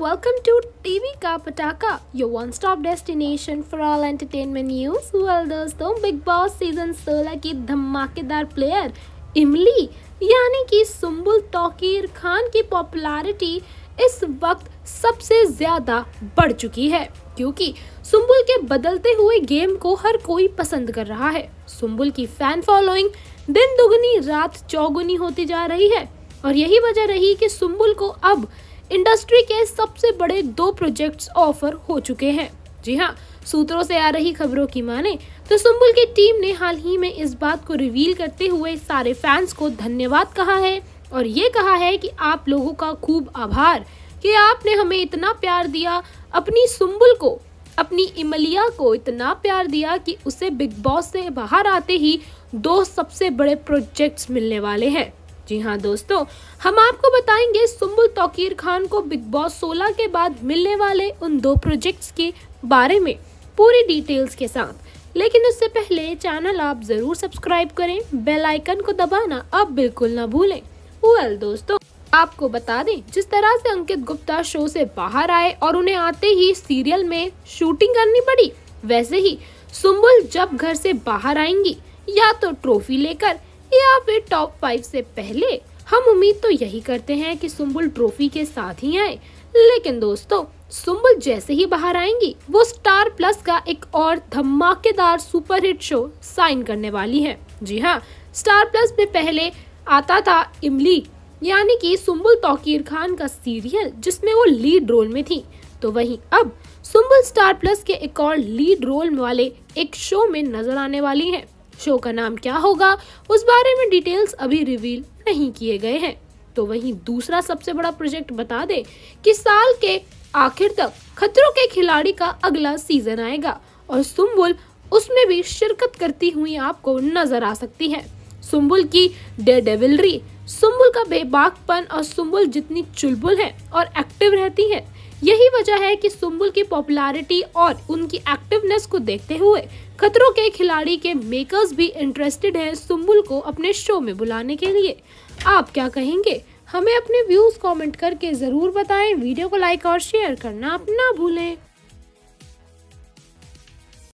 welcome to TV का Pataka your one stop destination for all entertainment news well दोस्तों Bigg Boss season 16 की धमाकेदार player इमली यानी कि सुम्बुल तौकीर खान की पॉपुलैरिटी इस वक्त सबसे ज़्यादा बढ़ चुकी है क्योंकि सुम्बुल के बदलते हुए गेम को हर कोई पसंद कर रहा है सुम्बुल की फैन फॉलोइंग दिन दुगनी रात चौगुनी होती जा रही है और यही वजह रही कि सुम्बुल को अब इंडस्ट्री के सबसे बड़े दो प्रोजेक्ट्स ऑफर हो चुके हैं जी हाँ सूत्रों से आ रही खबरों की माने तो सुम्बुल की टीम ने हाल ही में इस बात को रिवील करते हुए सारे फैंस को धन्यवाद कहा है और ये कहा है कि आप लोगों का खूब आभार कि आपने हमें इतना प्यार दिया अपनी सुम्बुल को अपनी इमलिया को इतना प्यार दिया कि उसे बिग बॉस से बाहर आते ही दो सबसे बड़े प्रोजेक्ट्स मिलने वाले हैं जी हाँ दोस्तों हम आपको बताएंगे सुम्बुल तोकीर खान को बिग बॉस 16 के बाद मिलने वाले उन दो प्रोजेक्ट्स के बारे में पूरी डिटेल्स के साथ लेकिन उससे पहले चैनल आप ज़रूर सब्सक्राइब करें बेल आइकन को दबाना आप बिल्कुल ना भूलें वेल दोस्तों आपको बता दें जिस तरह से अंकित गुप्ता शो से बाहर आए और उन्हें आते ही सीरियल में शूटिंग करनी पड़ी वैसे ही सुम्बुल जब घर से बाहर आएंगी या तो ट्रॉफी लेकर या फिर टॉप फाइव से पहले हम उम्मीद तो यही करते हैं कि सुम्बुल ट्रॉफी के साथ ही आए लेकिन दोस्तों सुम्बुल जैसे ही बाहर आएंगी वो स्टार प्लस का एक और धमाकेदार सुपरहिट शो साइन करने वाली है जी हाँ स्टार प्लस में पहले आता था इमली यानी कि सुम्बुल तोकीर खान का सीरियल जिसमें वो लीड रोल में थी तो वहीं अब सुम्बुल स्टार प्लस के एक और लीड रोल वाले एक शो में नजर आने वाली हैं शो का नाम क्या होगा उस बारे में डिटेल्स अभी रिवील नहीं किए गए हैं तो वहीं दूसरा सबसे बड़ा प्रोजेक्ट बता दे कि साल के आखिर तक खतरों के खिलाड़ी का अगला सीजन आएगा और सुम्बुल उसमें भी शिरकत करती हुई आपको नजर आ सकती है सुम्बुल की डे डेविलरी सुम्बुल का बेबाकपन और सुम्बुल जितनी चुलबुल है और एक्टिव रहती है यही वजह है कि सुम्बुल की पॉपुलैरिटी और उनकी एक्टिवनेस को देखते हुए खतरों के खिलाड़ी के मेकर्स भी इंटरेस्टेड हैं सुम्बुल को अपने शो में बुलाने के लिए आप क्या कहेंगे हमें अपने व्यूज़ कमेंट करके ज़रूर बताएं वीडियो को लाइक और शेयर करना आप ना भूलें